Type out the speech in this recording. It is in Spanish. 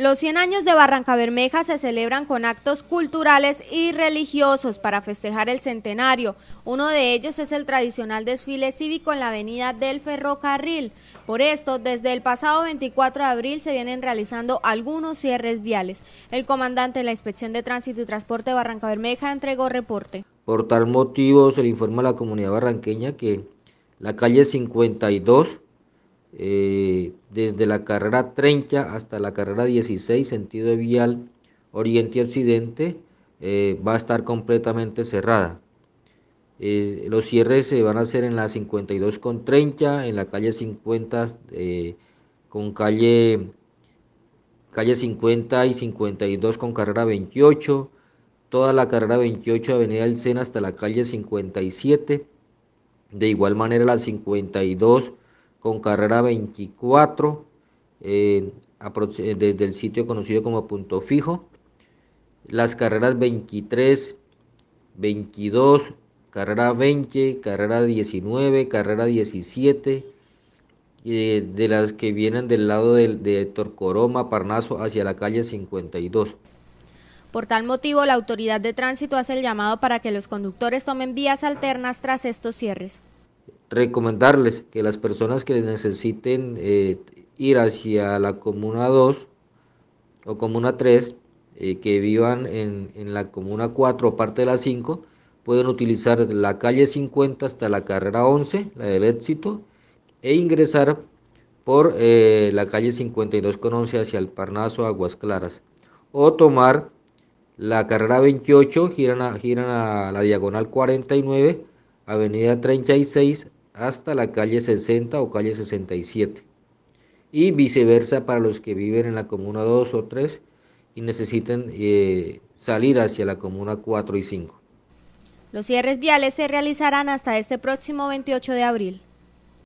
Los 100 años de Barranca Bermeja se celebran con actos culturales y religiosos para festejar el centenario. Uno de ellos es el tradicional desfile cívico en la avenida del ferrocarril. Por esto, desde el pasado 24 de abril se vienen realizando algunos cierres viales. El comandante de la Inspección de Tránsito y Transporte de Barranca Bermeja entregó reporte. Por tal motivo se le informa a la comunidad barranqueña que la calle 52 eh, desde la carrera 30 hasta la carrera 16, sentido de vial oriente y occidente, eh, va a estar completamente cerrada. Eh, los cierres se van a hacer en la 52 con 30, en la calle 50 con calle, calle 50 y 52 con carrera 28, toda la carrera 28 Avenida del Sena hasta la calle 57, de igual manera la 52 con carrera 24, eh, eh, desde el sitio conocido como punto fijo. Las carreras 23, 22, carrera 20, carrera 19, carrera 17, eh, de las que vienen del lado de, de Torcoroma, Parnaso, hacia la calle 52. Por tal motivo, la autoridad de tránsito hace el llamado para que los conductores tomen vías alternas tras estos cierres recomendarles que las personas que necesiten eh, ir hacia la Comuna 2 o Comuna 3, eh, que vivan en, la Comuna 4 o parte de la 5, pueden utilizar la calle 50 hasta la carrera 11, la del éxito, e ingresar por eh, la calle 52 con 11 hacia el Parnaso, Aguas Claras, o tomar la carrera 28, giran a, giran a la diagonal 49, avenida 36 hasta la calle 60 o calle 67 y viceversa para los que viven en la comuna 2 o 3 y necesiten eh, salir hacia la comuna 4 y 5. Los cierres viales se realizarán hasta este próximo 28 de abril.